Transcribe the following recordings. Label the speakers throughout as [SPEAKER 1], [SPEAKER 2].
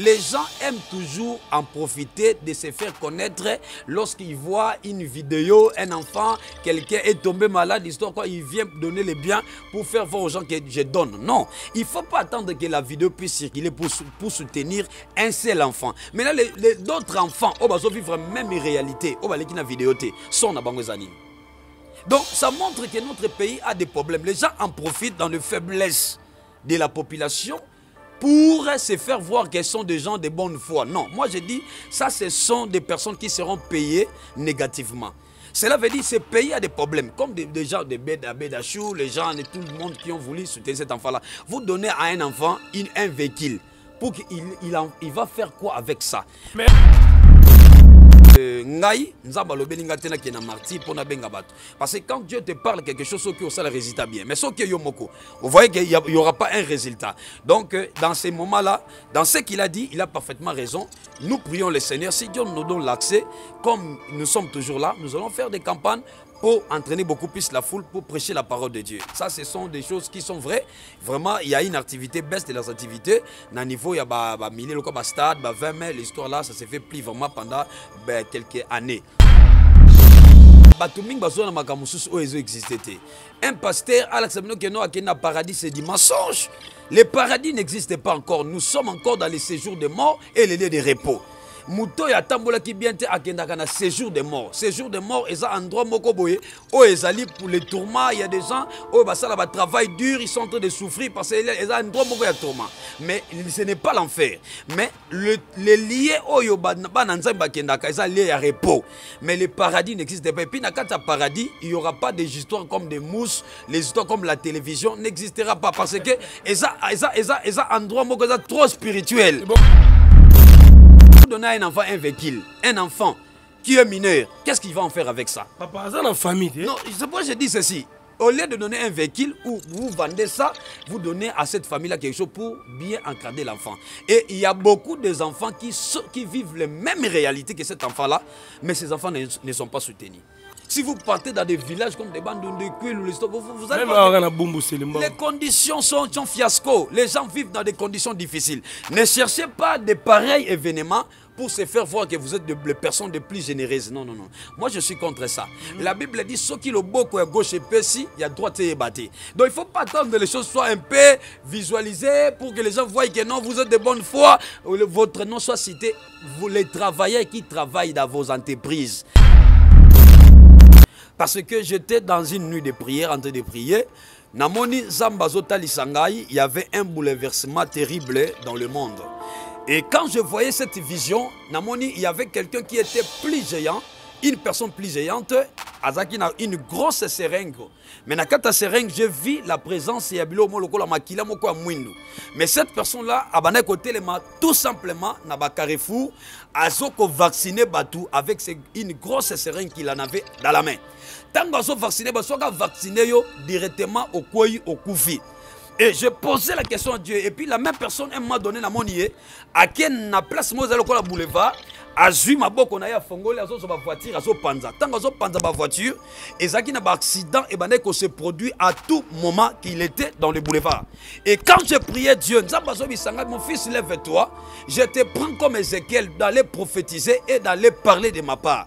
[SPEAKER 1] Les gens aiment toujours en profiter de se faire connaître lorsqu'ils voient une vidéo, un enfant, quelqu'un est tombé malade, histoire quoi, il vient donner les biens pour faire voir aux gens que je donne. Non, il ne faut pas attendre que la vidéo puisse circuler pour, pour soutenir un seul enfant. Mais là, les d'autres enfants, oh, bah, ils vivre même réalité, oh, bah, les qui vidéo, sont à Donc, ça montre que notre pays a des problèmes. Les gens en profitent dans les faiblesses de la population pour se faire voir qu'elles sont des gens de bonne foi. Non, moi je dis, ça ce sont des personnes qui seront payées négativement. Cela veut dire que ce pays a des problèmes, comme des, gens de Bédachou, les gens de tout le monde qui ont voulu soutenir cet enfant-là. Vous donnez à un enfant un véhicule pour qu'il va faire quoi avec ça ngai parce que quand dieu te parle quelque chose ça le résultat bien mais yo moko vous voyez qu'il n'y aura pas un résultat donc euh, dans ces moments là dans ce qu'il a dit il a parfaitement raison nous prions le seigneur si dieu nous donne l'accès comme nous sommes toujours là nous allons faire des campagnes pour entraîner beaucoup plus la foule pour prêcher la parole de Dieu. Ça, ce sont des choses qui sont vraies. Vraiment, il y a une activité, baisse de leurs activités. Dans niveau, il y a bah, bah, milliers, stade, bah, 20 mai, l'histoire là, ça s'est fait plus vraiment pendant bah, quelques années. Batuming na un pasteur alakisa qui a na paradis c'est dit mensonge le paradis n'existe pas encore nous sommes encore dans les séjours de mort et les lieux de repos Muto oyo atambolaki bientôt te akendaka na séjour de mort séjour de mort eza endroit moko boye O ezali pour les tourments il y a des gens o basala travail dur ils sont en train de souffrir parce que un endroit moko ya tourment mais ce n'est pas l'enfer mais le, le lié oyo bana kendaka, bakendaka eza lié ya repos mais le paradis n'existe pas et puis tu paradis il y aura pas des histoires comme des mousses les histoires comme la télévision n'existera pas parce que eza un eza endroit moko ya trop spirituel vous donnez à un enfant un véhicule, un enfant qui est mineur, qu'est-ce qu'il va en faire avec ça Papa, ça la famille. Non, c'est pourquoi je dis ceci. Au lieu de donner un véhicule où vous vendez ça, vous donnez à cette famille-là quelque chose pour bien encadrer l'enfant. Et il y a beaucoup d'enfants enfants qui, qui vivent les mêmes réalités que cet enfant-là, mais ces enfants ne sont pas soutenus. Si vous partez dans des villages comme des bandes de ou les vous, allez Les conditions sont, un fiasco. Les gens vivent dans des conditions difficiles. Ne cherchez pas des pareils événements pour se faire voir que vous êtes des personnes les plus généreuses. Non, non, non. Moi, je suis contre ça. La Bible dit ce qui le beaucoup est gauche et si il y a droite et bâti. Donc, il ne faut pas attendre que les choses soient un peu visualisées pour que les gens voient que non, vous êtes de bonne foi, votre nom soit cité. Vous les travailleurs qui travaillent dans vos entreprises. Parce que j'étais dans une nuit de prière, en train de prier. Namoni il y avait un bouleversement terrible dans le monde. Et quand je voyais cette vision, Namoni, il y avait quelqu'un qui était plus géant, une personne plus géante, n'a une grosse seringue. Mais dans seringue, je vis la présence de Yabilo la Makila Moko Mwindu. Mais cette personne-là, à côté tout simplement, na vacciné Batou avec une grosse seringue qu'il en avait dans la main vacciné, vacciné, basoka vacciné yo directement au au okufi Et je posais la question à Dieu. Et puis la même personne, m'a donné la monnaie. À qui na place, moi, dans le boulevard. À Zui, ma boque, on a eu à Fongolé, à voiture, à Panza. Tant que Zozo Panza, ma voiture, et ça qui n'a accident, et ben, se produit à tout moment qu'il était dans le boulevard. Et quand je priais Dieu, mon fils, lève-toi, je te prends comme Ezekiel, d'aller prophétiser et d'aller parler de ma part.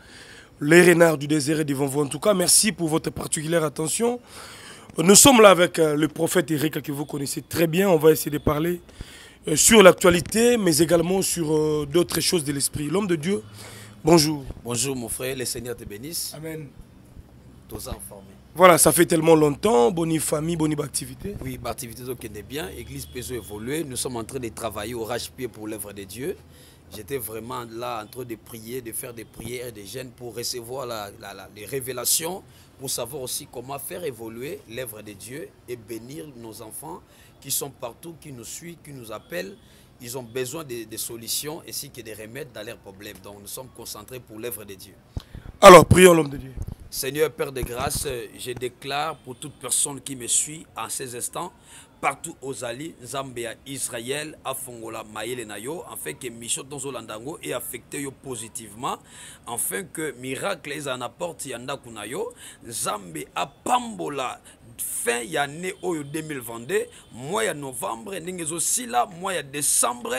[SPEAKER 2] les renards du désert devant vous. En tout cas, merci pour votre particulière attention. Nous sommes là avec euh, le prophète Eric que vous connaissez très bien. On va essayer de parler euh, sur l'actualité, mais également sur euh, d'autres choses de l'esprit. L'homme de Dieu, bonjour.
[SPEAKER 1] Bonjour mon frère, le Seigneur te bénisse. Amen. Tous informés.
[SPEAKER 2] Voilà, ça fait tellement longtemps. Bonne famille, bonne activité.
[SPEAKER 1] Oui, bah, activité est bien. Église peut évoluer. Nous sommes en train de travailler au rage-pied pour l'œuvre de Dieu. J'étais vraiment là en train de prier, de faire des prières des gènes pour recevoir les révélations, pour savoir aussi comment faire évoluer l'œuvre de Dieu et bénir nos enfants qui sont partout, qui nous suivent, qui nous appellent. Ils ont besoin des de solutions ainsi que des remèdes dans leurs problèmes. Donc nous sommes concentrés pour l'œuvre de Dieu.
[SPEAKER 2] Alors, prions l'homme de Dieu.
[SPEAKER 1] Seigneur Père de grâce, je déclare pour toute personne qui me suit en ces instants partout aux alliés, Zambie, Israël, afongola Fongola, na afin que Michoton Zolandango Landango e affecté positivement afin que miracle les en apportent, yanda Kunayo, à Pambola, fin y année 2022 mois de novembre mois décembre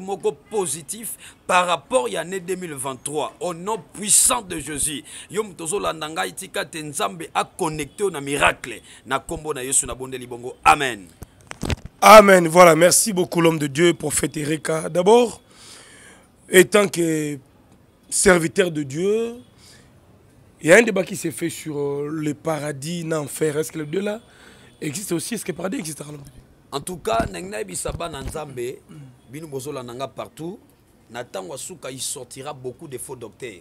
[SPEAKER 1] moko positif par rapport à l'année 2023 au nom puissant de jésus miracle amen
[SPEAKER 2] amen voilà merci beaucoup l'homme de dieu prophète Erika. d'abord étant que serviteur de dieu il y a un débat qui s'est fait sur euh, le paradis, l'enfer. Est-ce que le deux là existent aussi Est-ce que le paradis existe
[SPEAKER 1] En tout cas, partout. Nathan Wasuka, il sortira beaucoup de faux docteurs.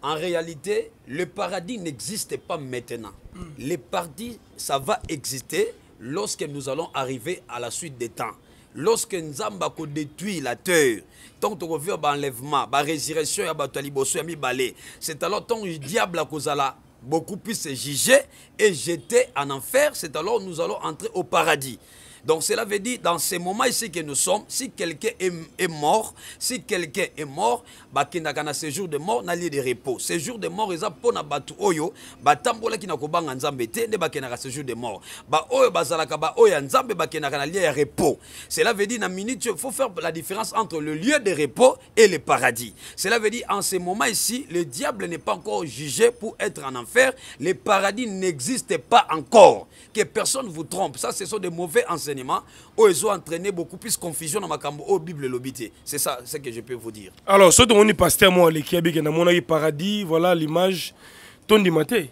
[SPEAKER 1] En réalité, le paradis n'existe pas maintenant. Hmm. Le paradis, ça va exister lorsque nous allons arriver à la suite des temps lorsque avons détruit la terre tant que nous enlèvement ba résurrection ya bosso ya balé, c'est alors tant diable akozala beaucoup plus se juger et jeter en enfer c'est alors nous allons entrer au paradis donc cela veut dire, dans ces moments ici que nous sommes, si quelqu'un est, est, mort, si quelqu'un est mort, bah, y n'a qu'un séjour de mort, n'a lieu de repos. Séjour de mort, il pour na batu oyo, bah, tambola qui n'a nzambe bah, de mort. Bah, oyo, bah, bah oyo, nzambe, bah, n'a lieu de repos. Cela veut dire, na minute, il faut faire la différence entre le lieu de repos et le paradis. Cela veut dire, en ce moment ici, le diable n'est pas encore jugé pour être en enfer. Le paradis n'existe pas encore. Que personne ne vous trompe. Ça, ce sont des mauvais enseignements au ils ont entraîné beaucoup plus confusion dans ma cambo au Bible lobité. C'est ça, ce que je peux vous dire.
[SPEAKER 2] Alors, ce dont on est pasteur, moi, les dans mon paradis, voilà l'image, ton
[SPEAKER 1] maté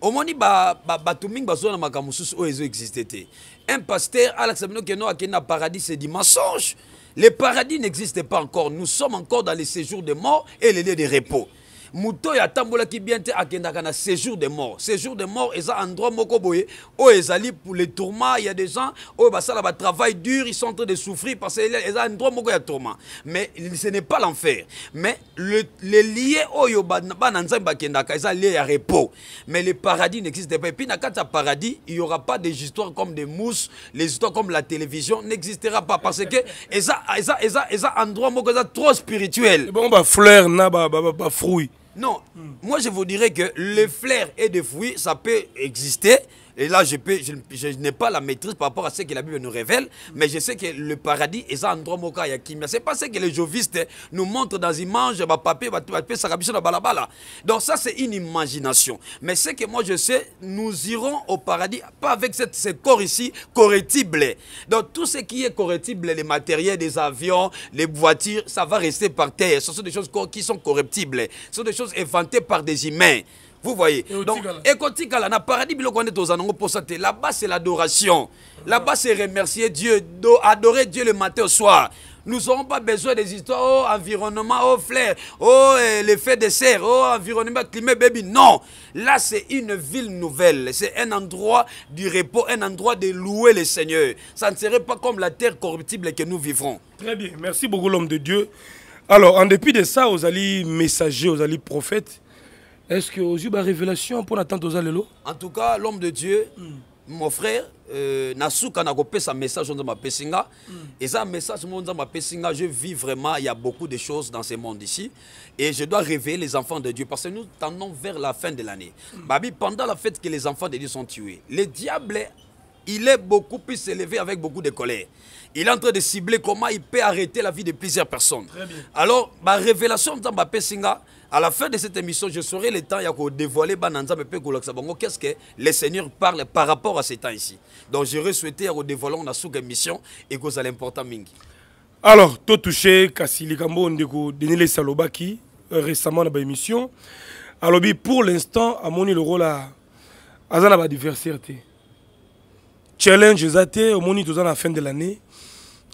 [SPEAKER 1] Au moni ba ba batuming dans ma makambo susu o ezo existé te. Un pasteur Alex Abino keno akena paradis c'est du mensonge. les paradis n'existe pas encore. Nous sommes encore dans les séjours de mort et les lieux de repos. Muto oyo atambolaki bien te akendaka na séjour de mort séjour de mort eza endroit moko boye oyo ezali pour les tourments il y a des gens o basala batravail dur ils sont en train de souffrir parce que eza endroit moko ya tourment mais ce n'est pas l'enfer mais le, le lié oyo bana nzambe bakendaka eza lié à repos mais le paradis n'existe pas et puis nakata paradis il y aura pas des histoires comme des mousses les histoires comme la télévision n'existera pas parce que eza eza eza eza endroit moko eza trop spirituel bon bah, fleur, na ba, ba, ba, ba, non, moi je vous dirais que le flair et des fruits, ça peut exister, et là, je, n'ai pas la maîtrise par rapport à ce que la Bible nous révèle, mais je sais que le paradis est en moka C'est pas ce que les jovistes nous montrent dans images, bah, bah, balabala. Donc ça, c'est une imagination. Mais ce que moi je sais, nous irons au paradis, pas avec cette, ce corps ici, correctible. Donc tout ce qui est correctible, les matériels, les avions, les voitures, ça va rester par terre. Ce sont des choses qui sont correctibles. Ce sont des choses inventées par des humains. Vous voyez Donc, paradis, là-bas c'est l'adoration. Là-bas c'est remercier Dieu, adorer Dieu le matin au soir. Nous n'aurons pas besoin des histoires, oh, environnement, oh, flair, oh, eh, l'effet de serre, oh, environnement, climat, baby. Non. Là, c'est une ville nouvelle. C'est un endroit du repos, un endroit de louer le Seigneur. Ça ne serait pas comme la terre corruptible que nous vivrons.
[SPEAKER 2] Très bien. Merci beaucoup, l'homme de Dieu. Alors, en dépit de ça, aux alliés messagers, aux alliés prophètes, est-ce que aux yeux de révélation pour attendre aux allélo
[SPEAKER 1] En tout cas, l'homme de Dieu, hmm. mon frère, euh, a n'a sa message dans ma pesinga. Hmm. Et ça, message ma pesinga, je vis vraiment, il y a beaucoup de choses dans ce monde ici. Et je dois réveiller les enfants de Dieu parce que nous tendons vers la fin de l'année. Mm. pendant la fête que les enfants de Dieu sont tués, le diable, il est beaucoup plus élevé avec beaucoup de colère. Il est en train de cibler comment il peut arrêter la vie de plusieurs personnes. Alors, ma révélation à la fin de cette émission, je saurai le temps, il y a dévoiler qu'est-ce que le Seigneur parle par rapport à ces temps ici. Donc, j'aurais souhaité qu'on dévoile la sous-émission et que ça l'important mingi.
[SPEAKER 2] Alors, tout touché, Kassili Kambo, Denis Denile Salobaki, euh, récemment dans l'émission. Alors, pour l'instant, à mon le rôle à Azana diversité. Challenge, c'est au moni, à la fin de l'année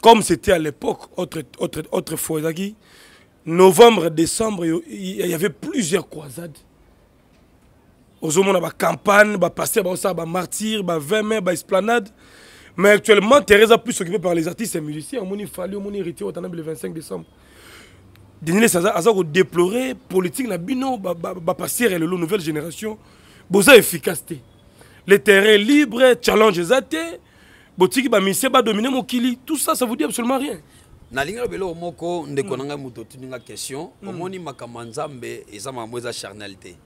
[SPEAKER 2] comme c'était à l'époque, autre, autre, autrefois, novembre, décembre, il y avait plusieurs croisades. hommes on a campagne, on passé, on martyre, martyr, 20 mai, on esplanade. Mais actuellement, Thérèse a occupée par les artistes et musiciens. On a fallu, on a hérité au le 25 décembre. Denis Saza a déploré politique, la bino, passer et la nouvelle génération. Bosa efficacité. Le
[SPEAKER 1] terrain libre, challenge athées boutique ba dominer badomine mokili tout ça ça vous dit absolument rien nalinga belo moko ndeko hmm. na ngai moto question hmm. omoni makambo ya nzambe eza makambo charnalité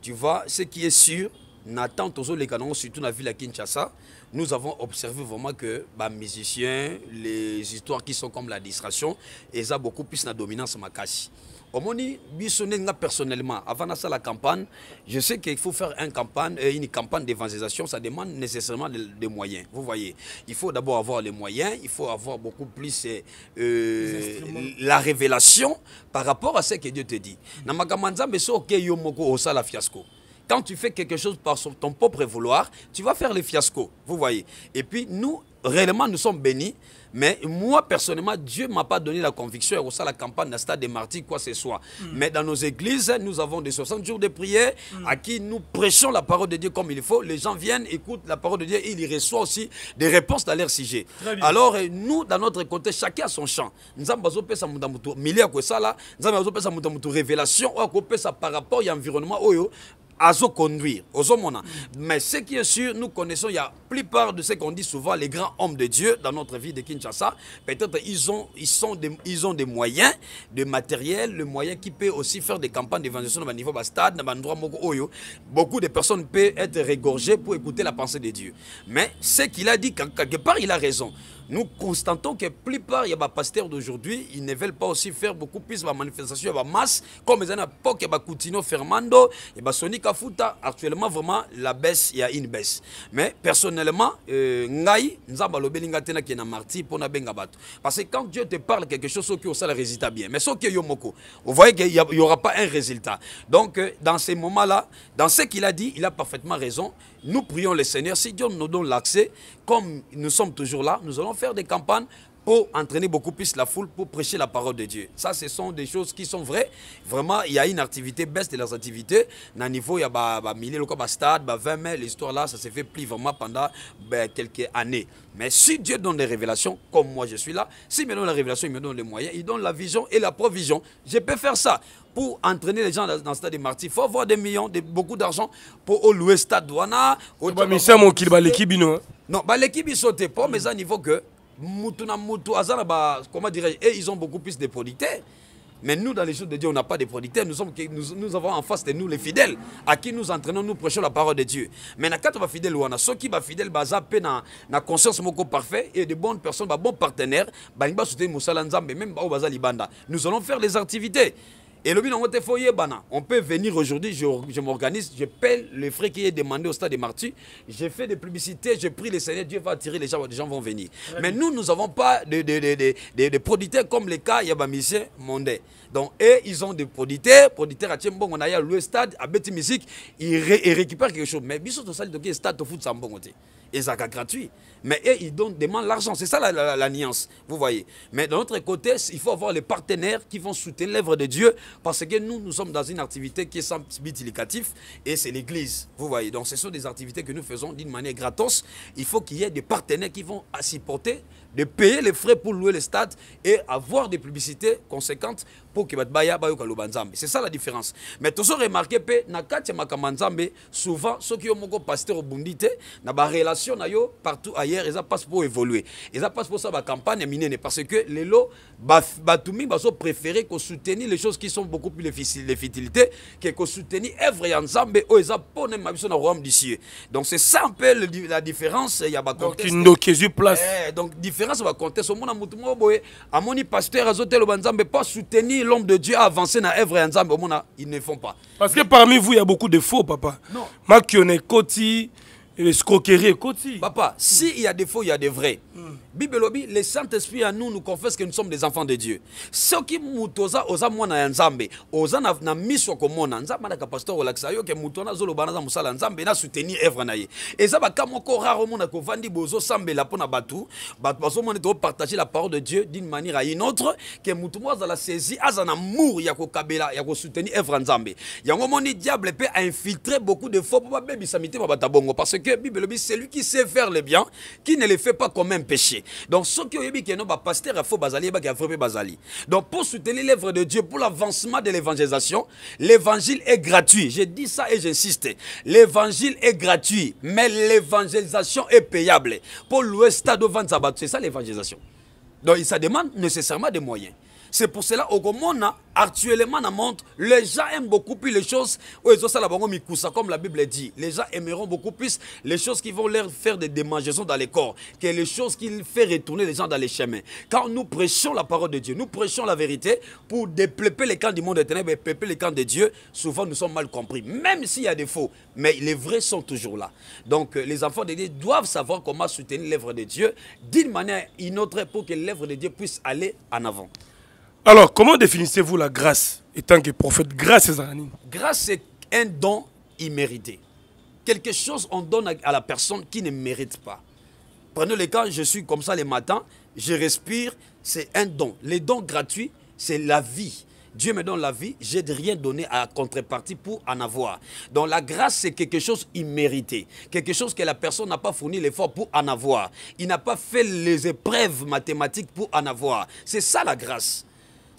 [SPEAKER 1] tu vois ce qui est sûr n'attend toujours les canons surtout dans la ville à Kinshasa, nous avons observé vraiment que les musiciens, les histoires qui sont comme la distraction, ils ont beaucoup plus la dominance Makashi. Omoni, Bissonne, personnellement, avant ça, la campagne, je sais qu'il faut faire une campagne, euh, une campagne d'évangélisation, ça demande nécessairement des moyens. Vous voyez, il faut d'abord avoir les moyens, il faut avoir beaucoup plus euh, euh, la révélation par rapport à ce que Dieu te dit. la fiasco quand tu fais quelque chose par ton propre vouloir, tu vas faire le fiasco, vous voyez. Et puis nous, réellement, nous sommes bénis. Mais moi, personnellement, Dieu ne m'a pas donné la conviction, et ça, la campagne, la stade des martyrs, quoi que ce soit. Hmm. Mais dans nos églises, nous avons des 60 jours de prière hmm. à qui nous prêchons la parole de Dieu comme il faut. Les gens viennent, écoutent la parole de Dieu et ils reçoivent aussi des réponses dans leur sujet. Alors, eh, nous, dans notre côté, chacun a son champ. Nous avons besoin de ça, nous avons de révélation, oh, par rapport à l'environnement, oh, oh se conduire, ozomona. Mais ce qui est sûr, nous connaissons, il y a plupart de ce qu'on dit souvent, les grands hommes de Dieu dans notre vie de Kinshasa, peut-être ils ont, ils, sont des, ils ont des moyens, des matériels, le moyen qui peut aussi faire des campagnes d'évangélisation au niveau stade, dans endroit Beaucoup de personnes peuvent être régorgées pour écouter la pensée de Dieu. Mais ce qu'il a dit, quelque part, il a raison. Nous constatons que la plupart des pasteurs d'aujourd'hui, ils ne veulent pas aussi faire beaucoup plus de manifestations de masse, comme ils ont époque a bah, Coutinho Fernando et a bah, Sonic Futa. Actuellement, vraiment, la baisse, il y a une baisse. Mais personnellement, euh, Ngai, nous avons l'obélingatena qui est martyr pour Nabengabato. Parce que quand Dieu te parle quelque chose, ce qui est le résultat bien. Mais ce qui est Yomoko, vous voyez qu'il n'y aura pas un résultat. Donc, euh, dans ces moments-là, dans ce qu'il a dit, il a parfaitement raison. Nous prions le Seigneur. Si Dieu nous donne l'accès, comme nous sommes toujours là, nous allons faire des campagnes pour entraîner beaucoup plus la foule, pour prêcher la parole de Dieu. Ça, ce sont des choses qui sont vraies. Vraiment, il y a une activité, baisse de leurs activités. Dans le niveau, il y a bah, bah, milliers, bah, stade, 20 mai, l'histoire là, ça s'est fait plus vraiment pendant ben, quelques années. Mais si Dieu donne des révélations, comme moi je suis là, s'il si me donne la révélation, il me donne les moyens, il donne la vision et la provision, je peux faire ça pour entraîner les gens dans, le stade des martyrs. Il faut avoir des millions, beaucoup d'argent pour louer le stade douana. Mais ça, mon kill, l'équipe, hein. non Non, bah, l'équipe, ils sautent pas, mais à niveau que. Azana, bah, comment Et ils ont beaucoup plus de producteurs. Mais nous, dans les choses de Dieu, on n'a pas de producteurs. Nous, sommes, nous, avons en face de nous les fidèles à qui nous entraînons, nous prêchons la parole de Dieu. Mais quand on va fidèle, on a ceux qui sont bah, fidèles, ils ont la conscience parfaite et de bonnes personnes, de bons partenaires, ils vont soutenir Moussa Lanzambe, même Nous allons faire des activités. Et le on peut venir aujourd'hui, je, m'organise, je paie le frais qui est demandé au stade des martyrs, je fais des publicités, je prie le Seigneur, Dieu va attirer les gens, les gens vont venir. Mais nous, nous n'avons pas de, de, de, de, producteurs comme le cas mission Mondé. Donc, et ils ont des producteurs, producteurs à Tchembong, on a le stade, à Betty ils, récupèrent quelque chose. Mais ils sont ça, stade de foot, ça Et ça, c'est gratuit. Mais et, ils demandent l'argent. C'est ça la, nuance, vous voyez. Mais de notre côté, il faut avoir les partenaires qui vont soutenir l'œuvre de Dieu parce que nous, nous sommes dans une activité qui est sans but et c'est l'Église, vous voyez. Donc, ce sont des activités que nous faisons d'une manière gratos. Il faut qu'il y ait des partenaires qui vont porter, de payer les frais pour louer le stade et avoir des publicités conséquentes pour que batbaya bayoka loba nzambe c'est ça la différence mais as remarqué pe na kati souvent ceux qui ont moko pasteur obundi na ba relation na yo partout ailleurs ils passent pour évoluer ils passent pour ça ba campagne minée parce que les lots batumi baso préférer qu'on soutenir les choses qui sont beaucoup plus difficiles les futilités que qu'on soutenir œuvre ils nzambe pas ils pone mabiso na royaume du ciel donc c'est ça un peu la différence ya ba contexte donc une place eh, donc différence va compter au monde mutu mo boye amoni pasteur azotelo pas soutenir l'homme de Dieu a avancé dans au monde ils ne font pas.
[SPEAKER 2] Parce que parmi vous, il y a beaucoup de faux, papa. Non. Koti,
[SPEAKER 1] L'escroquerie est Papa, s'il y a des faux, il y a des vrais. Bible lobby, le Saint-Esprit à nous nous confesse que nous sommes des enfants de Dieu. Ce qui mutoza osa mwana ya nzambe, oza na, na miso komona, na à relaxa olaxayo ke muto na zolo bana musala nzambe na soutenir œuvre na ye. Eza ba kamoko rare mona ko vandi bozo la pona batu, batu bazo mona to partager la parole de Dieu d'une manière à une autre ke mutu la saisi azana amour ya ko kabela ya ko soutenir œuvre nzambe. Yango moni diable peut infiltrer beaucoup de faux pour baby samite ba parce que c'est Bible celui qui sait faire le bien, qui ne le fait pas comme un péché. Donc ce bah, pasteur bazali eh bazali. Donc pour soutenir l'œuvre de Dieu pour l'avancement de l'évangélisation, l'évangile est gratuit. J'ai dit ça et j'insiste. L'évangile est gratuit, mais l'évangélisation est payable. Pour l'ouest devant c'est ça l'évangélisation. Donc ça demande nécessairement des moyens. C'est pour cela que actuellement dans montre les gens aiment beaucoup plus les choses comme la Bible dit. Les gens aimeront beaucoup plus les choses qui vont leur faire des démangeaisons dans les corps que les choses qui font retourner les gens dans les chemins. Quand nous prêchons la parole de Dieu, nous prêchons la vérité pour dépeupler les camps du monde des ténèbres et dépléper les camps de Dieu, souvent nous sommes mal compris, même s'il y a des faux. Mais les vrais sont toujours là. Donc euh, les enfants de Dieu doivent savoir comment soutenir l'œuvre de Dieu d'une manière ou d'une autre pour que l'œuvre de Dieu puisse aller en avant. Alors,
[SPEAKER 2] comment définissez-vous la grâce étant que prophète Grâce,
[SPEAKER 1] grâce c'est un don immérité. Quelque chose on donne à la personne qui ne mérite pas. Prenez le cas, je suis comme ça le matin, je respire, c'est un don. Les dons gratuits, c'est la vie. Dieu me donne la vie, je n'ai rien donné à contrepartie pour en avoir. Donc la grâce, c'est quelque chose immérité, quelque chose que la personne n'a pas fourni l'effort pour en avoir. Il n'a pas fait les épreuves mathématiques pour en avoir. C'est ça la grâce.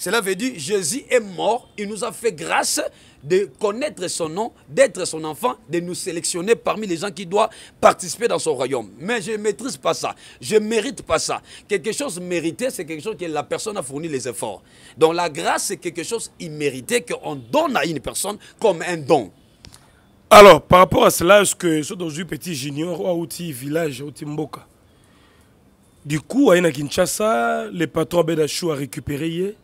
[SPEAKER 1] Cela veut dire Jésus est mort, il nous a fait grâce de connaître son nom, d'être son enfant, de nous sélectionner parmi les gens qui doivent participer dans son royaume. Mais je ne maîtrise pas ça. Je ne mérite pas ça. Quelque chose mérité, c'est quelque chose que la personne a fourni les efforts. Donc la grâce, c'est quelque chose immérité qu'on donne à une personne comme un don.
[SPEAKER 2] Alors, par rapport à cela, est-ce que ce dans un petit junior ou petit village, petit mboka du coup, à Kinshasa, le patron Bédachou a récupéré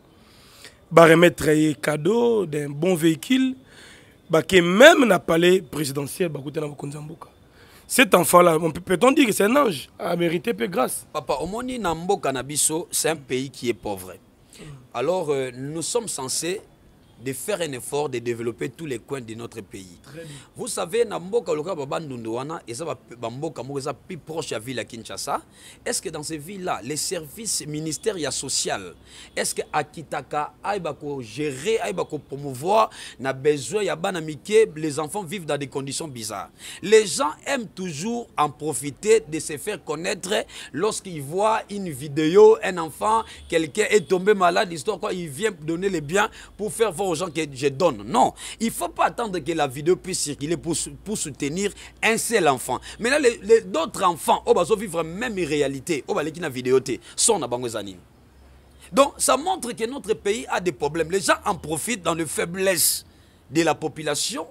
[SPEAKER 2] bah, remettre et cadeau d'un bon véhicule, bah, que même bah, dans pas palais présidentiel, bah, cet enfant-là, on peut, on dire que c'est un
[SPEAKER 1] ange, a mérité peu grâce. Papa, c'est un pays qui est pauvre. Alors, euh, nous sommes censés de faire un effort de développer tous les coins de notre pays. Vous savez, Namboka le et ça va plus proche à ville à Kinshasa. Est-ce que dans ces villes-là, les services ministériels social, est-ce que Akitaka aibako gérer, aibako promouvoir na besoin ya bana mike, les enfants vivent dans des conditions bizarres. Les gens aiment toujours en profiter de se faire connaître lorsqu'ils voient une vidéo, un enfant, quelqu'un est tombé malade, histoire quoi, il vient donner les biens pour faire voir aux gens que je donne. Non, il ne faut pas attendre que la vidéo puisse circuler pour, pour soutenir un seul enfant. Mais là, les d'autres enfants, ils oh, bah, ils vivre même réalité. Oh, bah, qui sont Donc, ça montre que notre pays a des problèmes. Les gens en profitent dans la faiblesse de la population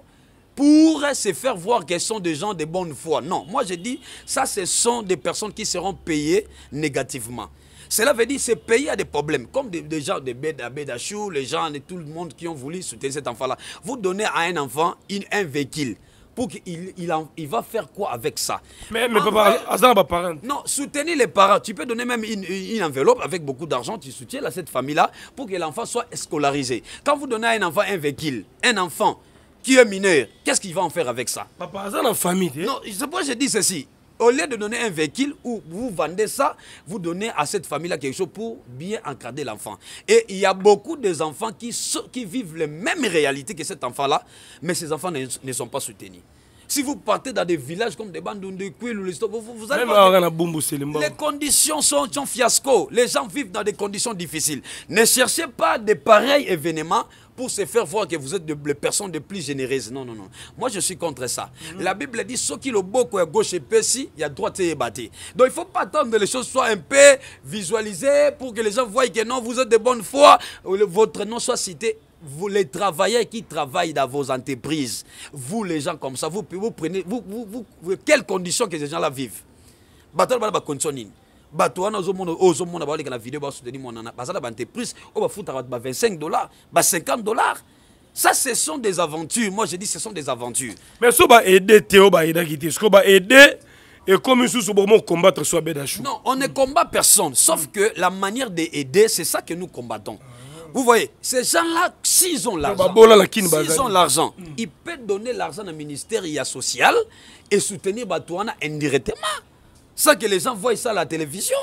[SPEAKER 1] pour se faire voir qu'elles sont des gens de bonne foi. Non, moi je dis, ça ce sont des personnes qui seront payées négativement. Cela veut dire que ce pays a des problèmes, comme des, des gens de Bédachou, les gens et tout le monde qui ont voulu soutenir cet enfant-là. Vous donnez à un enfant un véhicule pour qu'il il, va faire quoi avec ça Mais, papa, Azan, parent. Non, soutenir les parents. Tu peux donner même une, enveloppe avec beaucoup d'argent, tu soutiens là, cette famille-là pour que l'enfant soit scolarisé. Quand vous donnez à un enfant un véhicule, un enfant qui est mineur, qu'est-ce qu'il va en faire avec ça Papa, Azan en famille. Hein. Non, c'est pourquoi je dis ceci. Au lieu de donner un véhicule ou vous vendez ça, vous donnez à cette famille-là quelque chose pour bien encadrer l'enfant. Et il y a beaucoup des enfants qui, vivent les mêmes réalités que cet enfant-là, mais ces enfants ne, sont pas soutenus. Si vous partez dans des villages comme des bandes Kouil ou vous, vous allez voir. Les conditions sont, un fiasco. Les gens vivent dans des conditions difficiles. Ne cherchez pas de pareils événements pour se faire voir que vous êtes les personnes les plus généreuses. Non, non, non. Moi, je suis contre ça. Mm. La Bible dit ce qui le beau est gauche et paix, il a droite et batté. Donc, il ne faut pas attendre que les choses soient un peu visualisées pour que les gens voient que non, vous êtes de bonne foi, votre nom soit cité vous, les travailleurs qui travaillent dans vos entreprises, vous les gens comme ça, vous, vous prenez, vous, quelles conditions que ces gens-là vivent bato wana ozomona ozomona baoleka na video baosoutenir gens baza na baentreprise oyo bafutaka bato ba 25 dollars ba 50 dollars Ça, ce sont des aventures. Moi, je dis, ce sont des aventures. Mais si on va aider Théo, va aider Ce qu'on va aider,
[SPEAKER 2] et comme nous sommes combattre soit Bédachou.
[SPEAKER 1] Non, on ne combat personne. Sauf que la manière d'aider, c'est ça que nous combattons. Vous voyez, ces gens-là, s'ils ont l'argent, s'ils ont l'argent, mm. ils peuvent donner l'argent au ministère social et soutenir Batouana indirectement ça que les gens voient ça à la télévision.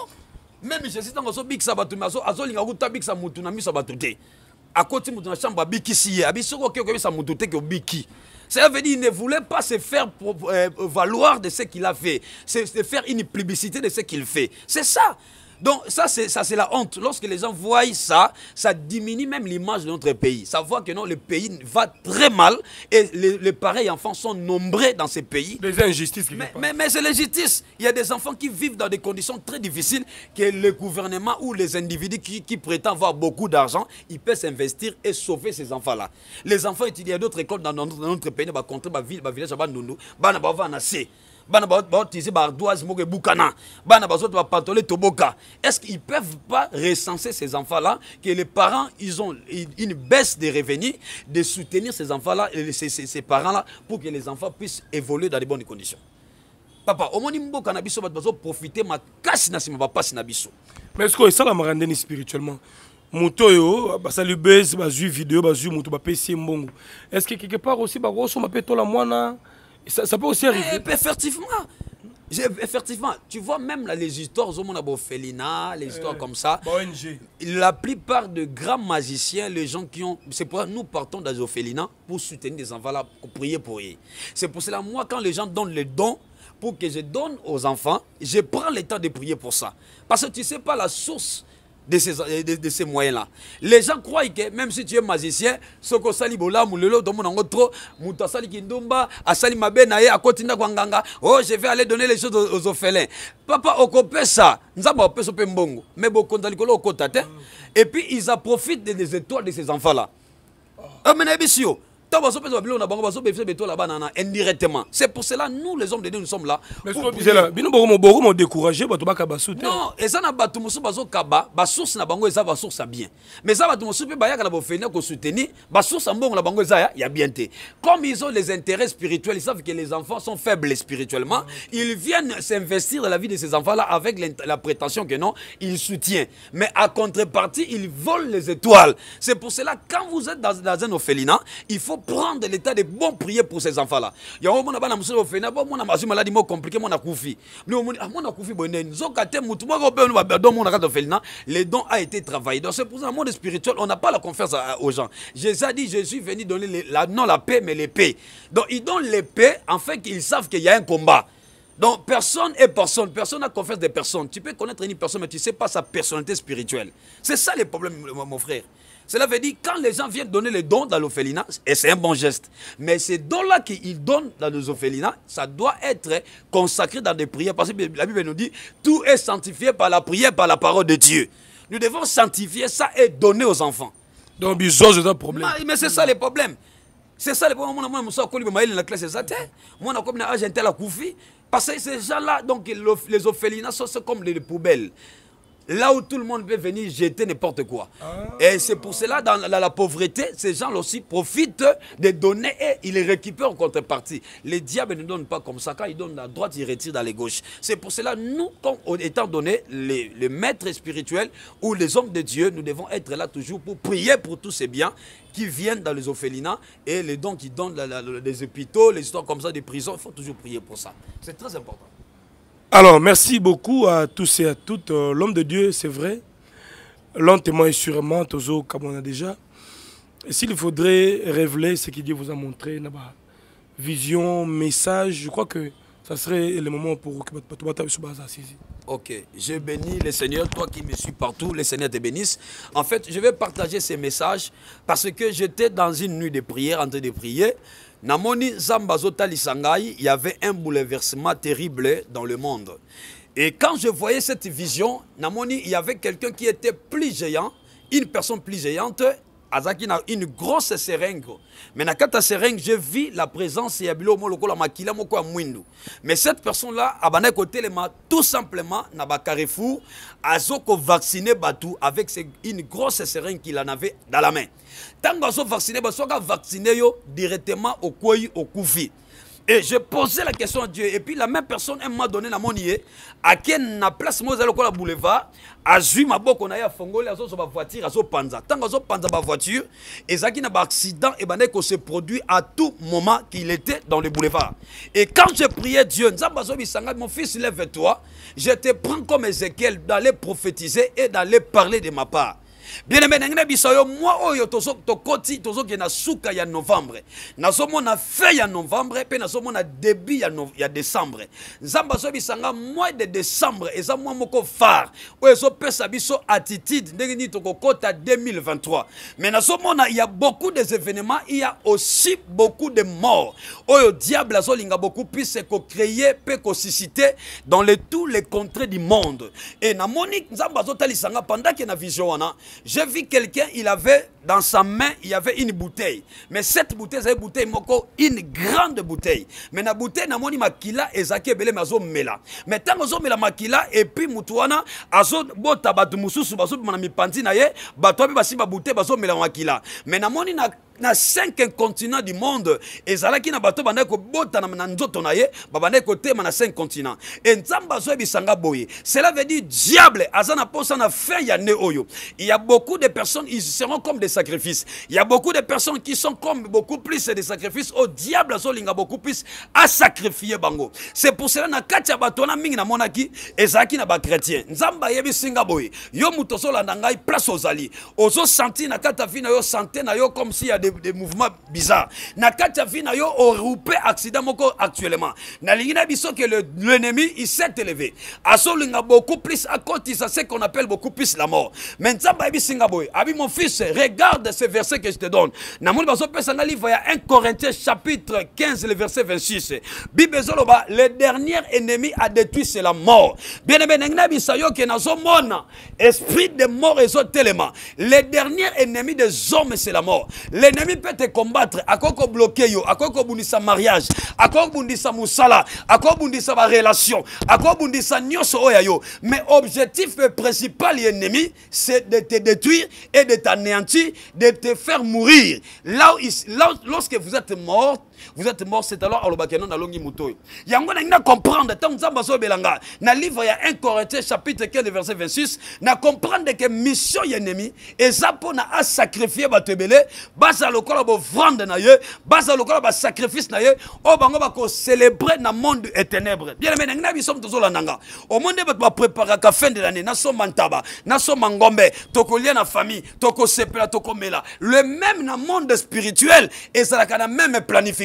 [SPEAKER 1] Même Jésus, dans son big sabatou, mais azo le monde, big samutu na mi sabatou te. À côté mutu na chambre biki siye, abisoko ke komi samutu te que biki. Ça veut dire il ne voulait pas se faire euh, valoir de ce qu'il a fait, se faire une publicité de ce qu'il fait. C'est ça. Donc ça, c'est, ça, c'est la honte. Lorsque les gens voient ça, ça diminue même l'image de notre pays. Ça voit que non, le pays va très mal et les, les pareils enfants sont nombreux dans ces pays. Les injustices Mais, mais, mais c'est l'injustice. Il y a des enfants qui vivent dans des conditions très difficiles que le gouvernement ou les individus qui, qui prétendent avoir beaucoup d'argent, ils peuvent s'investir et sauver ces enfants-là. Les enfants, étudient à d'autres écoles dans notre, dans notre pays, dans notre village, dans notre village, dans notre assez bana bana ba toboka est-ce qu'ils peuvent pas recenser ces enfants là que les parents ils ont une baisse des revenus de soutenir ces enfants là et ces, ces, ces parents là pour que les enfants puissent évoluer dans de bonnes conditions papa omoni mboka na biso profiter ma makasi na nsima bapasi na biso
[SPEAKER 2] mais ça me rendait spirituellement moto oyo basali bese bazwi video bazwi moto bapesi des mbongo est ce que quelque part aussi bakosomba mpe la mwana ça, peut aussi arriver. effectivement.
[SPEAKER 1] Eh, effectivement, eh, tu vois même les histoires au les histoires eh, comme ça. ONG. La plupart de grands magiciens, les gens qui ont... C'est que nous partons dans Felina pour soutenir des enfants pour prier pour eux. C'est pour cela, moi, quand les gens donnent les dons, pour que je donne aux enfants, je prends le temps de prier pour ça. Parce que tu ne sais pas la source de ces, de, de ces moyens-là. Les gens croient que même si tu es magicien, soko sali bola mulelo domo nango trop, muta sali kindumba, asali mabe na ye akotinda kwanganga. Oh, je vais aller donner les choses aux, aux orphelins. Papa okopé ça. Nzamba opé sopé mbongo. Mais beaucoup konta likolo okota te. Et puis ils en profitent des, étoiles de ces enfants-là. Oh. Oh, tant baso pesa babilo na bango bazobefisa betola banana indirectement c'est pour cela nous les hommes de dieu nous sommes là bino boko modécourage bato bakaba su te non ça na bato mosusu bazokaba basource na bango eza basource ça bien mais ça tout monsieur mosusu mpe bayaka na bofene kosoutenir basource ya mbongo la bango eza ya, bien te comme ils ont les intérêts spirituels ils savent que les enfants sont faibles spirituellement ils viennent s'investir dans la vie de ces enfants là avec la prétention que non ils soutiennent mais à contrepartie ils volent les étoiles c'est pour cela quand vous êtes dans, dans un orphelinat il faut prendre l'état de bon prier pour ces enfants-là. Les dons ont le don a été travaillé Dans ce monde spirituel on n'a pas la confiance aux gens jésus a dit Jésus suis venu donner la, non la paix mais l'épée donc ils donnent l'épée afin qu'ils savent qu'il y a un combat donc, personne et personne. Personne n'a confiance des personnes. Tu peux connaître une personne, mais tu ne sais pas sa personnalité spirituelle. C'est ça le problème, mon frère. Cela veut dire quand les gens viennent donner les dons dans l'orphelinat, et c'est un bon geste, mais ces dons-là qu'ils donnent dans les orphelinats, ça doit être consacré dans des prières. Parce que la Bible nous dit, tout est sanctifié par la prière, par la parole de Dieu. Nous devons sanctifier ça et donner aux enfants. Donc, ils ont un problème. Ah, mais, c'est ça le problème. C'est ça le problème. Moi, je suis Moi, je suis Parce que ces gens-là, donc les orphelinats sont comme les poubelles là où tout le monde peut venir jeter n'importe quoi. Ah. Et c'est pour cela, dans la, pauvreté, ces gens là aussi profitent des données et ils les récupèrent en contrepartie. Les diables ne donnent pas comme ça. Quand ils donnent à droite, ils retirent dans les gauche C'est pour cela, nous, étant donné les, maîtres spirituels ou les hommes de Dieu, nous devons être là toujours pour prier pour tous ces biens qui viennent dans les orphelinats et les dons qui donnent les hôpitaux, les histoires comme ça, des prisons. Il faut toujours prier pour ça. C'est très important.
[SPEAKER 2] Alors, merci beaucoup à tous et à toutes. Euh, l'homme de Dieu, c'est vrai. Lentement et sûrement, autres comme on a déjà. S'il faudrait révéler ce que Dieu vous a montré, vision, message, je crois que ça serait le moment pour que
[SPEAKER 1] Ok, je bénis le Seigneur, toi qui me suis partout, le Seigneur te bénisse. En fait, je vais partager ces messages parce que j'étais dans une nuit de prière, en train de prier namoni il y avait un bouleversement terrible dans le monde et quand je voyais cette vision namoni il y avait quelqu'un qui était plus géant une personne plus géante avec une grosse seringue mais dans seringue je vis la présence de Yabilo lokola makila mais cette personne là kotelema tout simplement na à a vacciner avec une grosse seringue qu'il en avait dans la main ntango vacciné, basoka vacciné yo directement au okufi Et je posais la question à Dieu. Et puis la même personne, m'a donné la monnaie. À qui na place, moi, j'allais la boulevard. À Zui, ma boque, on a eu à à voiture, à un Panza. Tant que Zozo Panza, ma voiture, et ça qui n'a pas accident, et eh ben, se produit à tout moment qu'il était dans le boulevard. Et quand je priais Dieu, mon fils, lève-toi, je te prends comme Ézéchiel d'aller prophétiser et d'aller parler de ma part bien-aimé na ngai biso yo mwa oyo tokoti tozokende na suka ya novembre nazomona fin ya novembre pe mpe nazomona début ya, no, ya décembre Nzamba so bisanga mois de décembre eza mwa moko far oyo ezopesa biso attitude to nini kota 2023 mais nazomona il y a beaucoup des événements il y a aussi beaucoup de morts oyo diable azolinga beaucoup plus créer pe ko susciter dans les tous les contrées du monde et na nzambe azotalisa nga pendant que na vision wana je vis quelqu'un, il avait dans sa main, il y avait une bouteille. Mais cette bouteille, c'est une bouteille moko, une grande bouteille. Mais la bouteille, na moni makila, ezaki ebele mazo mela. Mais tant mazo mela makila, et puis mutuana, azo bota batu mususu, bazo mi panzi na ye, batu abi basi ba bouteille, mela makila. Mais na moni na na cinq continents du monde ezalaki na bato bandaki bota na nzoto na ye babandaki kotema na cinq continents e nzambe azoyebisanga boye cela veut dire diable aza na mposa na fin ya ne oyo il y a beaucoup de personnes ils seront comme des sacrifices il y a beaucoup de personnes qui sont comme beaucoup plus des sacrifices o oh, diable azolinga beaucoup plus à sacrifier bango c'est pour cela na kati ya bato wana mingi monaki ezalaki na bachrétien nzambe ayebisinga boye yo moto ozolanda ngai place ozali ozosentir na kati ya na yo sante na yo comme si ya des, des mouvements bizarres. Na katia vie na yo roupé accident moko actuellement. Na lingina biso que l'ennemi il s'est élevé. Aso linga beaucoup plus à côté ça c'est qu'on appelle beaucoup plus la mort. Maintenant baby boy, abi mon fils, regarde ce verset que je te donne. Na mon baso pesa na livre ya 1 Corinthiens chapitre 15 le verset 26. Bible zoloba le dernier ennemi à détruire c'est la mort. Bien-aimé na biso yo que na zo mona esprit de mort et tellement. Le dernier ennemi des hommes c'est la mort. Le L'ennemi peut te combattre, quoi akoko bloquer yo, akoko un mariage, akoko moussala? musala, akoko bundisa sa relation, akoko sa nyoso oya yo. Mais objectif principal l'ennemi, c'est de te détruire et de t'anéantir, de te faire mourir. lorsque vous êtes mort, vous êtes mort c'est alors alobaki no nalongi moto yango nalingi na comprendre ntango so Belanga, na livre ya 1 Corinthiens chapitre 15 verset 26 na comprendre que mission y ennemi eza mpo na asacrifie bato ebele bazala lokola vendre na ye bazala lokola sacrifice na ye o bango célébrer na monde eténèbre bien aimé nangi la nanga. Au monde ba nde préparer ka fin de lannée na nasomba ntaba nasomba ngombe lien na famille toko mela. le même na monde spirituel ça na même planifié.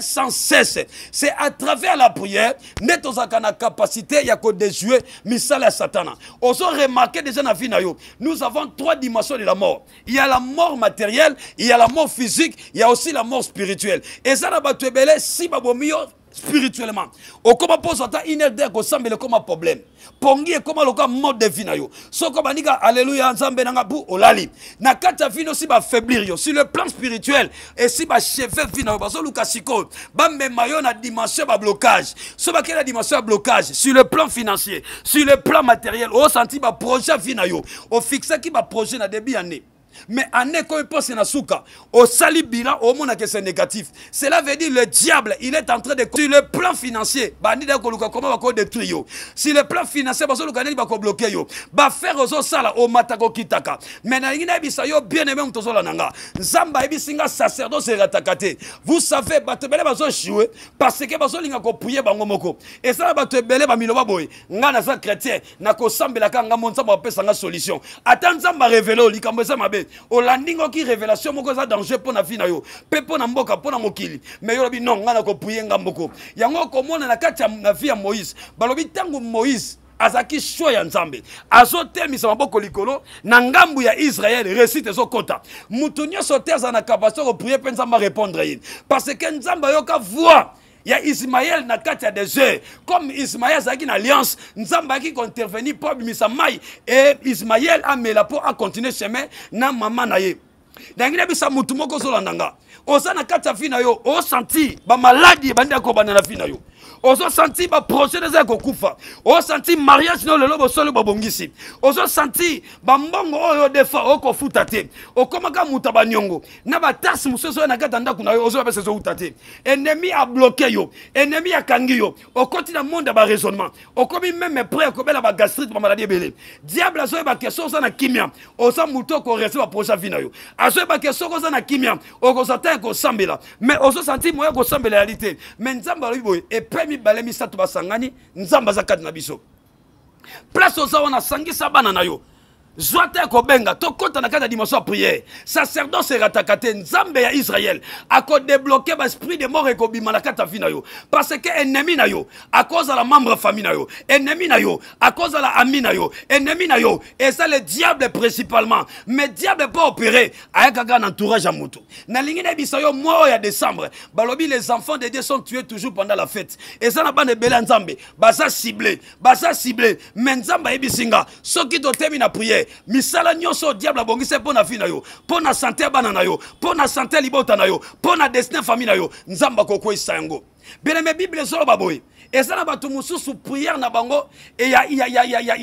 [SPEAKER 1] sans cesse. C'est à travers la prière, à la capacité ya jouer déjouer misala satana. Oso remarqué déjà la vie Nous avons trois dimensions de la mort. Il y a la mort matérielle, il y a la mort physique, il y a aussi la mort spirituelle. Et ça si spirituellement okoma mpo ozwa ata inerde mais le ekoma problème pongi ekoma lokola mode de vie na yo soki obandika alléluia nzambe nanga bu olali na kati ya vino si bafaiblire yo sur le plan spirituel ba bacheve vi na yo bazoluka sikoyo bamema yo na dimension ba blocage. so bakei la dimension ba blocage sur le plan financier sur le plan matériel projet baprojet vi na yo ba projet na début année. Mais aneko na suka, au sali bilan, au monde que c'est négatif. Cela veut dire le diable, il est en train de sur le plan financier. Bandi da koluka comment va détruire yo. Si le plan financier baso luka ne va ko bloquer yo. Ba faire aux sala au matako kitaka. Mais na bi bisa yo bien aimé mtozo la nanga. Nzamba singa sacerdoce ratakate. Vous savez batebele baso choué. parce que baso linga ko prier bango moko. Et ça batebele ba miloba boy. Nga na sa chrétien na ko sambela ka nga monza ba pesa solution. Attends zamba révélo, likambo ça mabe. olandingoki révélation moko eza danger mpo na vi na yo mpe mpo na mboka mpo na mokili me yo olobi non ngai nakopuye ngamboko yango okomona na kati na vi ya moïse balobi ntango moïse azalaki sho ya nzambe azotemisa maboko likolo na ngambu ya israele resite ezokɔta moto nyonso te aza na kapasité koprie mpe nzambe arépondre ye parce ke nzambe ayoka voi ya ismaele na kati ya désert comme ismaele azalaki na alliance nzambe ayaki kointervenir mpo abimisa mai e ismaele amela mpo akontinue chemin na mama na ye ndenge na bisa motu moko ozolanda nga oza na kati ya fi na yo osentir bamaladi ebandi akobanda na fi na yo ozosanti baprojet neza ya kokufa ozosanti mariage no lelo bosoli bobongisi ozosanti bambongo oyo odefa okofuta te okomaka muta baniongo na batasi mosusu oyo na kati ya ndako na yo ozobapesa ezowuta te ennemi abloke yo ennemi akangi yo okoti na monde ya baraisonnement okomi meme pre ya kobela bagastrite bamaladi ebele diable azoyeba ke soki oza na kimia oza motu okorese baprojet avi na yo azoyeba ke soki oza na kimia okozata ekosambela me ozosanti moyo ekosambela yali te me nzambe alobi boye epe mibale misato basangani nzambe aza kati na biso place oza wana asangisa bana na yo zwa te kobenga tokota na kada ya prier. ya priere sacerdoce erataka nzambe ya israele akodebloke baesprit de mort de na kati ya yo parce que ennemi na yo cause la membre famille na yo ennemi na yo la ami na yo ennemi na yo Et ça le diable principalement mais diable pas opéré. ayaka kaga na entourage ya Na na nayebisa yo mois ya décembre balobi les enfants de dieu sont tués toujours pendant la fête ça na bana ebele ya nzambe baza cible baza cible nzamba Ebisinga ayebisi qui soki terminé na prier. misala nyonso diable abongisi mpo na vie na yo mpo na sante ya bana na yo mpo na sante ya libota na yo mpo na destine famille na yo nzambe akokweyisa yango bien-aimé bible ezoloba boye eza na bato mosusu prière na bango eya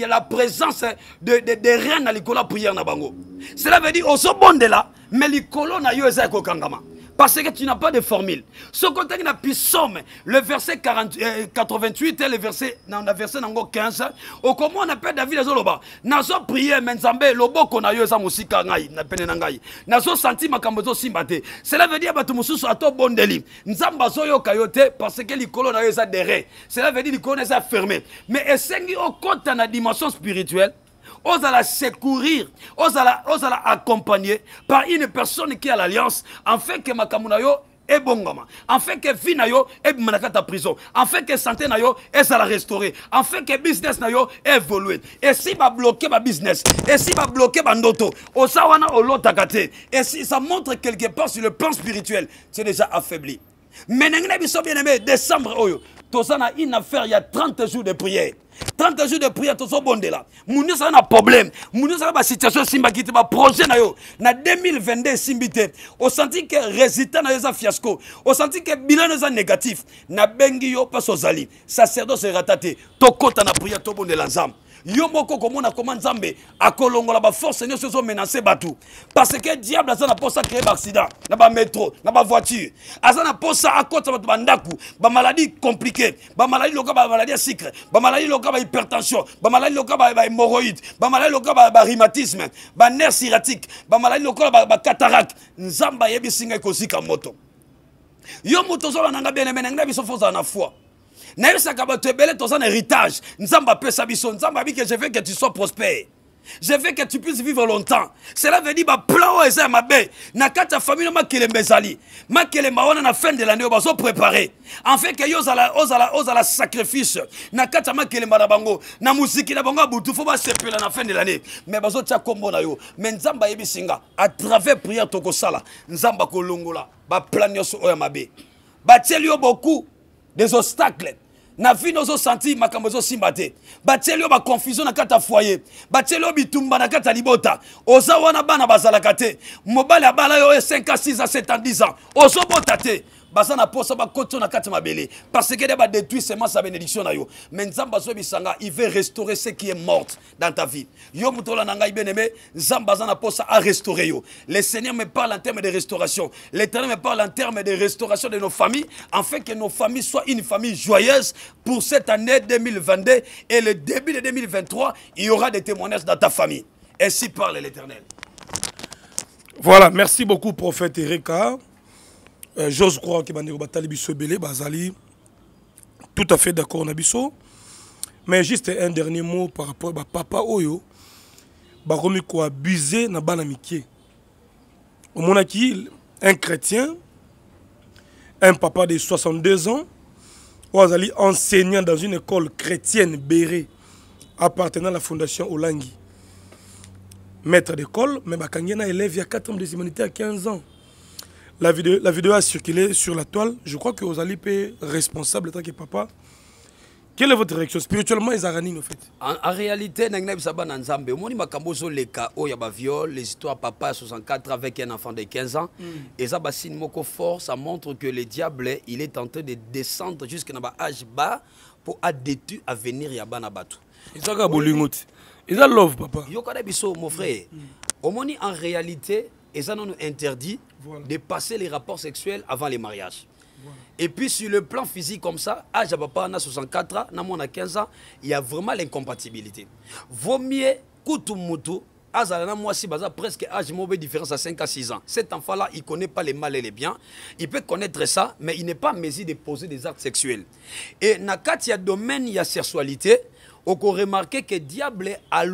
[SPEAKER 1] la présence de, de, de reine na likolo ya prière na bango cela veut dire ozobondela me likolo na yo eza ekokangama Parce que tu n'as pas de formule. Ce côté n'a plus somme, le verset 40, 88 euh, et le verset, non, le verset 15, au comment on appelle David les Oloba. Nazo prier, menzambe, lobo qu'on a eu, ça aussi, kangai, na nangai. Nazo senti ma que Cela veut dire, batumusu, ato bondeli. Nzamba nous kayote, parce que les na eu, ça Cela veut dire, les na sont fermé. Mais essengi, au côté, la dimension spirituelle, la secourir à la accompagner par une personne qui a l'alliance afin que est bon bon goma afin que vie na yo et prison, prison afin que santé na yo restaurer, restauré afin que business na yo évolue et si va bloquer ma bandoto osa wana olotaka et si ça montre quelque part sur le plan spirituel c'est déjà affaibli Mais na biso bien aimé décembre oyo ça a une affaire il y a 30 jours de prière 30 jours de prière tozobondela mundu ezala na problème mundu ezala basituation esimbaki te baprojet na yo na 2022 esimbi te osanti ke résultat na yo eza fiasco osanti ke bilano eza négatif nabengi yo mpasi ozali sacerdoce erata te tokɔta na prière tobondela nzambe yo moko okomona koma nzambe akolongola baforce nyonso ezomenase bato parce ke diable aza na mposa akreye baaccident na bametro na bavoiture aza na mposa akɔtisa bato bandako bamaladi komplike bamaladi loka bamaladi ya sucre bamaladi loka bahypertension bamaladi loka bahemoroïde bamaladi loka barhumatisme baner siratique bamaladi lokola bacatarak nzambe ayebisinga ekozika moto yo moto ozolanda nga bieneme na ngai biso fozala na foi nayebisaka bato ebele toza na héritage nzamba pe biso nzambe que je veux que tu sois prospère je veux que tu puisses vivre longtemps cela veut dire baplan oyo eza ma na kati ta famille no makelemba ma makelemba wana na fin de lannée bah, oyo préparé. enfin ke ye la, ozala, ozala sacrifice na kati ma makelemba na bango na moziki na bango ya butu fo bah, na fin de lannée mai bazotia kombo na yo Mais nzamba ayebisi singa à travers prière tokosala longola. Ba plan nyonso oyo ya mabe batieli yo beaucoup des obstacles na vino ozosanti makambo ezosimba te batieli oyo baconfusion na kati ya foyer batieli oyo bitumba na kati ya libota oza wana bana bazalaka te mobali abala yo 5 6 7 10 ans ozobota te na parce que nde détruit seulement sa bénédiction yo mais bisanga il veut restaurer ce qui est mort dans ta vie yo mutola bien aimé yo le seigneur me parle en termes de restauration l'éternel me parle en termes de restauration de nos familles afin que nos familles soient une famille joyeuse pour cette année 2022 et le début de 2023 il y aura des témoignages dans ta famille ainsi parle l'éternel
[SPEAKER 2] voilà, merci beaucoup prophète Erika. Euh, j'ose croire que bandeko batali bazali tout à fait d'accord Nabissou, mais juste un dernier mot par rapport à papa oyo quoi abusé na bana Au monaki, un chrétien un papa de 62 ans enseignant dans une école chrétienne béré appartenant à la fondation olangi maître d'école mais y a un élève a 4 ans de humanité à 15 ans la vidéo, la vidéo a circulé sur la toile. Je crois que Ozali est responsable, tant que papa. Quelle est votre réaction Spirituellement, ils en fait.
[SPEAKER 1] En, en réalité, il y a viol, les histoires papa 64 avec un enfant de 15 ans. Mm. Et ça, signe moko force. ça montre que le diable, il est tenté de descendre jusqu'à l'âge bas pour détruire à venir Yabana Batu. Ils ont love, papa. Yo, mon frère. Mm. en réalité, et ça nous interdit de passer les rapports sexuels avant les mariages. Et puis sur le plan physique comme ça, âge à papa on a 64 ans, on a 15 ans, il y a vraiment l'incompatibilité. Vaut mieux Azalana si presque âge mauvais différence à 5 à 6 ans. Cet enfant-là, il ne connaît pas les mal et les biens. Il peut connaître ça, mais il n'est pas en mesure de poser des actes sexuels. Et dans le domaine, il y a sexualité. On peut remarquer que diable a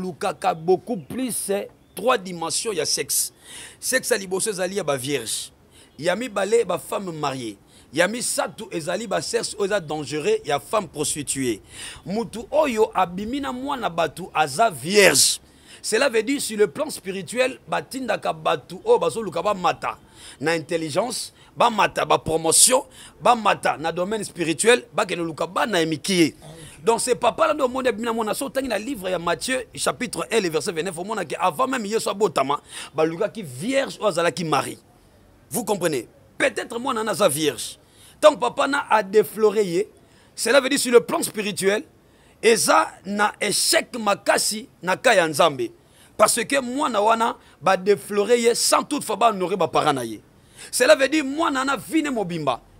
[SPEAKER 1] beaucoup plus hein, trois dimensions y a sexe sexe ya liboso y ya mis ya mibale femme mariée ça tout ezali basexe oyo eza dangereux ya femme prostituée mutu oyo abimina mo na mwana bato aza vierge cela veut dire sur le plan spirituel o, bato oyo ba mata na intelligence mata promotion ba mata na domaine spirituel bakende luka bana na mikie donc c'est papa là monde bien mon asso tangi na livre ya Matthieu chapitre 1 verset 29 au que avant même Yesu ba baluka qui vierge ozala qui Marie. Vous comprenez Peut-être moi nana sa vierge. Tant papa na a défloré cela veut dire sur le plan spirituel et ça na échec makasi na kaya nzambe. Parce que moi na wana ba défloré sans toutefois ba honorer ba parents Cela veut dire moi nana vine bimba.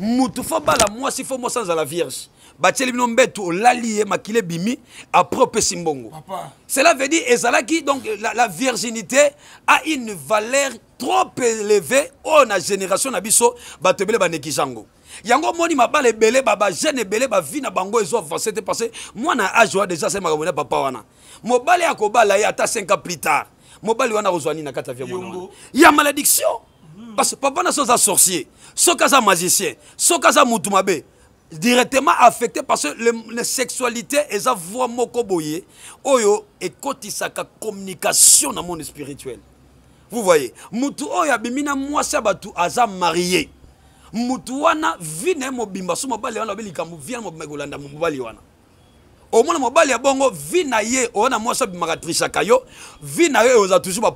[SPEAKER 1] mutu fo bala si fo sans la vierge batieli bino mbetu olali eh, makile bimi bimi apres opesi mbongo cela veut dire ezalaki donc la, la virginité a une valeur trop élevée oyo oh, na génération na biso bato ebele banekisa yango yango belé baba jeune belé ba vie na bango ezo avance te Moi na a wa déjà c'est ma na papa wana balé akobala ye ata 5 ans plus tard balé wana rozwani na kata ya vie mwana ya malédiction parce que papa na so aza sorcier soki aza magicien soki aza mutu mabe directement affecté parce que le, le sexualité sa voix moko boye oyo ekotisaka communication le monde spirituel vous voyez mutu oyo oh, bimina na mwasi ya bato aza marié mutu wana vi mobimba so mobali wana lobi likambo vi na mobimba ekolanda mobali wana omona mobali ya bongo vi na ye oyo na mwasi abimaka trisaka yo vi na yo oza toujours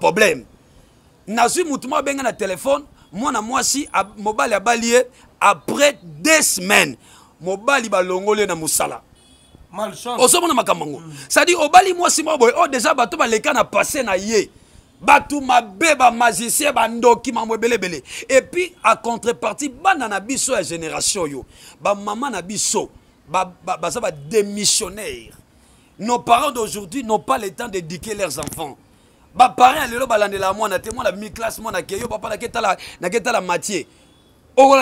[SPEAKER 1] nazwi mutu moko abenga na telefone mwana mwasi mobali abali après deux semaines mobali balongoli ye na mosala ozomona makambo yango mm. cestadire obali mwasi oh, déjà boye oyo deja bato baleka na passé na ye batu mabe bamagicien bandoki bele et puis à contrepartie bana na biso ya génération ba bamama na biso baza badémissionnaire nos parents d'aujourd'hui n'ont pas le temps d'éduquer leurs enfants baparent lelo balandela mwana te mwana classe mwana ke yo papa matière tala mathieu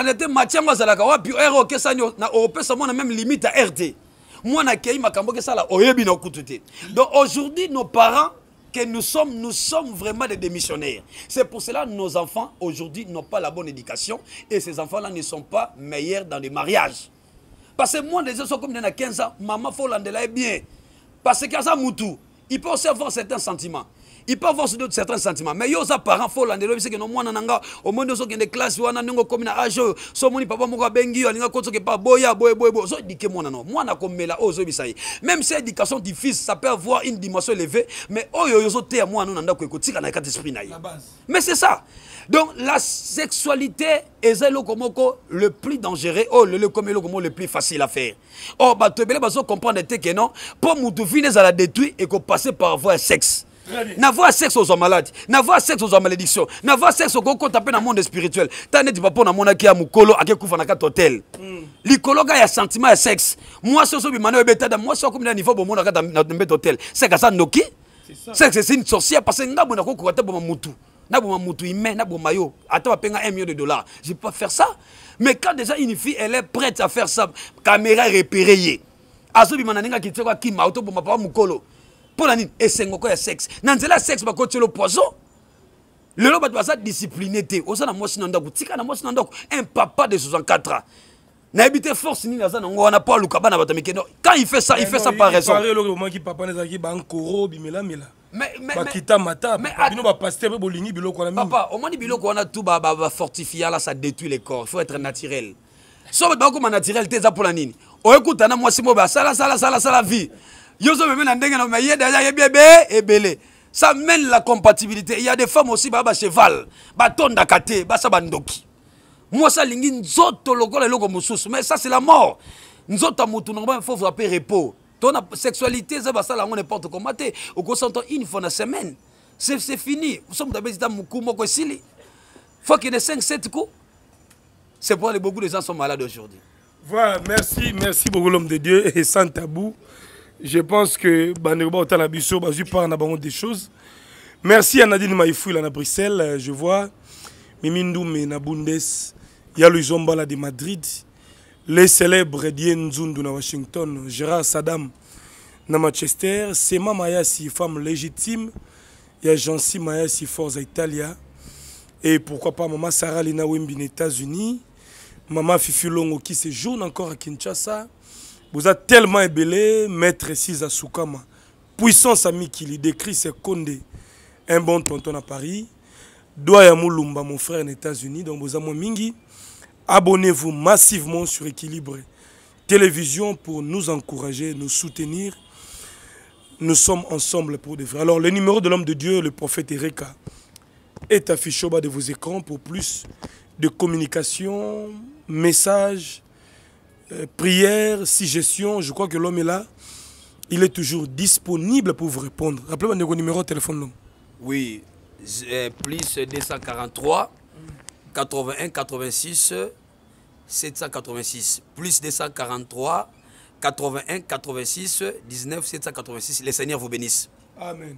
[SPEAKER 1] na te mathieu la azalaka wapi na okesani opesa mwana même limite rd r te mwana akei makambo sala oyebi na kutu donc aujourd'hui nos parents que nous sommes, nous sommes vraiment des démissionnaires. C'est pour cela que nos enfants, aujourd'hui, n'ont pas la bonne éducation et ces enfants-là ne sont pas meilleurs dans les mariages. Parce que moi, les gens sont comme il 15 ans, maman, faut est bien. Parce que ça, Moutou, il peut aussi avoir certains sentiments il peut avoir d'autres certains sentiments mais yo oza parent fo olandela oyebi seke no mwana na nga omoni ozokende klase wana ndenge okómi na age oyo so moni papa moko abengi yo alinga koti soki epa dit que ozoedike mwana no mwana akomela oyo oh, ozoyebisa ye même si éducation difficile ça peut avoir une dimension élevée mais oyo oh, oyo ozoteya mwana no na ndako ekotika na kati esprit mais c'est ça donc la sexualité eza eloko moko le plus dangereux Oh le ekomi eloko le plus facile à faire Oh or bato ebele bazocomprendre te que non mpo motu vini ezala détruit ekopase par voie sexe navoir sexe aux maladi navoir sexe aux malédiction navoir sexe okokɔta mpe dans monde spirituel ta neti papa a Mukolo mokolo akekufa na kati hotel hmm. likolo ka ya sentiment et sexe Moi ce oso bima na Moi mwasi akomi na niveau bomona kati na mbete hotel seke ça noki sexe c'est une sorcière parce que ngambo nakokoka te ma mutu naboma mutu humain naboma yo ata penga 1 million de dollars je pas faire ça mais quand déjà une fille elle est prête à faire ça caméra repéré ye azobima na ndenge akiti ko akima ma papa Mukolo. mpo na nini esengoko ya sexe na nzela ya sexe bakotiela poison lelo bato baza discipline te oza oh, na mwasi na ndako tika na mwasi na ndako un papa de 64 ans nayebi te force nini aza nango wana mpo aluka bana bato mikendo quand il fait ça il eh fait ça par raison
[SPEAKER 2] elokimaki papa nazalaki bankoro bimelamela
[SPEAKER 1] bakita matabino bapaster mpe bolingi biloko wana papa omoni biloko wana tu bafortifia la ça détruit le corps il faut être naturel so bato bakokoma naturel te eza mpona nini oyekutana oh, mwasi moyo basalasalasala vie Ça mène la compatibilité. Il y a des femmes aussi Baba cheval, Baton d'akaté Basa bandoki. Moi ça lingi nzoto lokola eloko mosusu, mais ça c'est la mort. Nzoto mutu normalement il faut frapper repos. Ton sexualité ça ba ça la n'importe comment te. une fois la semaine. C'est c'est fini. Nous sommes d'abord dans muku sili. Faut qu'il y ait 5 7 coups. C'est pourquoi beaucoup de gens sont malades aujourd'hui. Voilà, merci, merci beaucoup
[SPEAKER 2] l'homme de Dieu et sans tabou. Je pense que Banderba Otanabiso, Bazu des choses. Merci à Nadine Maïfou, à Bruxelles, euh, je vois. Mimindoum na Bundes, Yalu Zombala de Madrid. Les célèbres Dien Zundou na Washington, Gérard Saddam na Manchester, Sema Mayasi, femme légitime, Maïa si Mayasi Forza Italia, et pourquoi pas Maman Sarah Lina Wembi aux États-Unis, Maman Fifi Longo qui séjourne encore à Kinshasa, vous êtes tellement ébellé, maître Siza Soukama. Puissance ami qui lui décrit, ses Condé. Un bon tonton à Paris. Doya Moulumba, mon frère, en États-Unis. Donc, vous amis mingi. Abonnez-vous massivement sur Équilibre Télévision pour nous encourager, nous soutenir. Nous sommes ensemble pour des vrais. Alors, le numéro de l'homme de Dieu, le prophète Ereka, est affiché au bas de vos écrans pour plus de communication, messages, euh, prière, suggestion, je crois que l'homme est là. Il est toujours disponible pour vous répondre. Rappelez-moi le numéro de téléphone.
[SPEAKER 1] Oui, plus 243 81 86 786. Plus 243 81 86 19 786. Les seigneurs vous bénissent.
[SPEAKER 2] Amen.